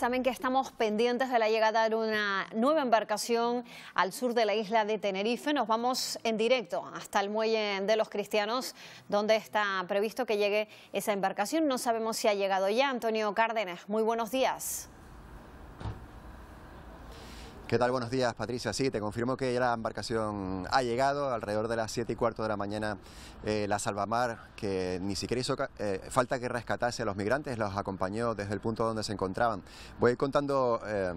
saben que estamos pendientes de la llegada de una nueva embarcación al sur de la isla de Tenerife. Nos vamos en directo hasta el muelle de los cristianos, donde está previsto que llegue esa embarcación. No sabemos si ha llegado ya. Antonio Cárdenas, muy buenos días. ¿Qué tal? Buenos días, Patricia. Sí, te confirmo que ya la embarcación ha llegado alrededor de las 7 y cuarto de la mañana. Eh, la Salvamar, que ni siquiera hizo eh, falta que rescatase a los migrantes, los acompañó desde el punto donde se encontraban. Voy contando eh,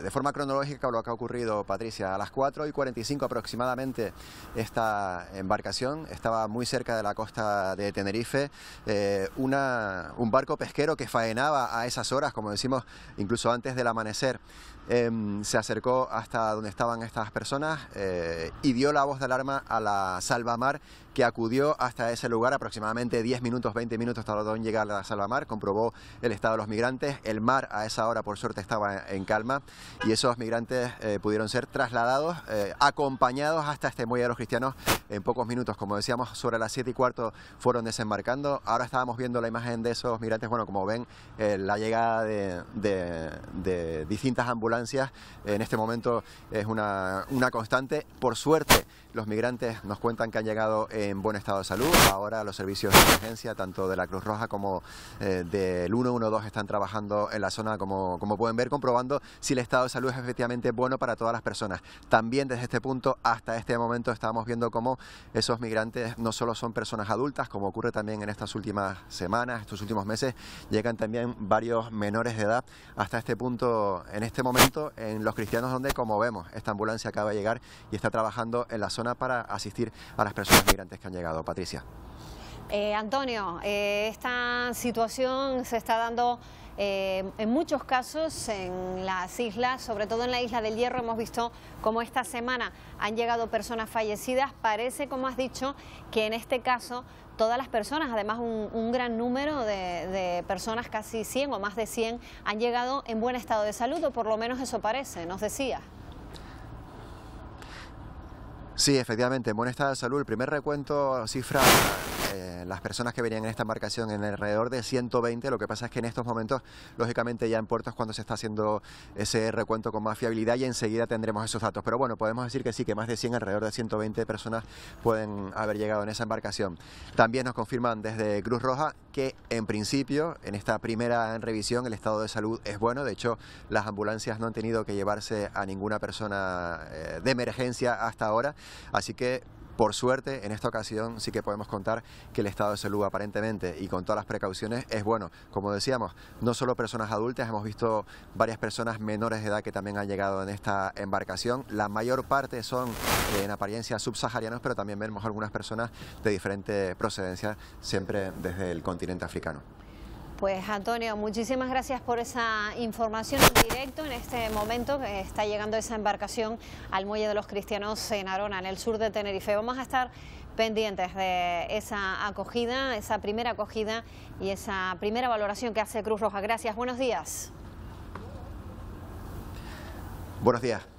de forma cronológica lo que ha ocurrido, Patricia. A las 4 y 45 aproximadamente, esta embarcación estaba muy cerca de la costa de Tenerife. Una, un barco pesquero que faenaba a esas horas, como decimos, incluso antes del amanecer, em, se acercó hasta donde estaban estas personas eh, y dio la voz de alarma a la salvamar que acudió hasta ese lugar aproximadamente 10 minutos, 20 minutos hasta donde llegar la salvamar, comprobó el estado de los migrantes, el mar a esa hora por suerte estaba en calma y esos migrantes eh, pudieron ser trasladados, eh, acompañados hasta este muelle de los cristianos en pocos minutos, como decíamos sobre las 7 y cuarto fueron desembarcando, ahora estábamos viendo la imagen de esos migrantes, bueno como ven la llegada de, distintas ambulancias en este este momento es una, constante. Por suerte, los migrantes nos cuentan que han llegado en buen estado de salud. Ahora los servicios de emergencia, tanto de la Cruz Roja como eh, del 112, están trabajando en la zona, como, como pueden ver, comprobando si el estado de salud es efectivamente bueno para todas las personas. También desde este punto hasta este momento estamos viendo cómo esos migrantes no solo son personas adultas, como ocurre también en estas últimas semanas, estos últimos meses, llegan también varios menores de edad. Hasta este punto, en este momento, en los cristianos donde, como vemos, esta ambulancia acaba de llegar y está trabajando en la zona para asistir a las personas migrantes que han llegado. Patricia. Eh, Antonio, eh, esta situación se está dando eh, en muchos casos en las islas, sobre todo en la isla del Hierro, hemos visto cómo esta semana han llegado personas fallecidas. Parece, como has dicho, que en este caso todas las personas, además un, gran número de, personas, casi 100 o más de 100, han llegado en buen estado de salud, o por lo menos eso parece, nos decía. Sí, efectivamente, en buen estado de salud. El primer recuento cifra eh, las personas que venían en esta embarcación en alrededor de 120. Lo que pasa es que en estos momentos, lógicamente, ya en puertos cuando se está haciendo ese recuento con más fiabilidad y enseguida tendremos esos datos. Pero bueno, podemos decir que sí, que más de 100, alrededor de 120 personas pueden haber llegado en esa embarcación. También nos confirman desde Cruz Roja que en principio, en esta primera revisión, el estado de salud es bueno. De hecho, las ambulancias no han tenido que llevarse a ninguna persona eh, de emergencia hasta ahora. Así que por suerte, en esta ocasión sí que podemos contar que el estado de salud aparentemente y con todas las precauciones es bueno. Como decíamos, no solo personas adultas, hemos visto varias personas menores de edad que también han llegado en esta embarcación. La mayor parte son eh, en apariencia subsaharianos, pero también vemos algunas personas de diferente procedencia, siempre desde el continente africano. Pues Antonio, muchísimas gracias por esa información en directo. En este momento está llegando esa embarcación al muelle de los cristianos en Arona, en el sur de Tenerife. Vamos a estar pendientes de esa acogida, esa primera acogida y esa primera valoración que hace Cruz Roja. Gracias, buenos días. Buenos días.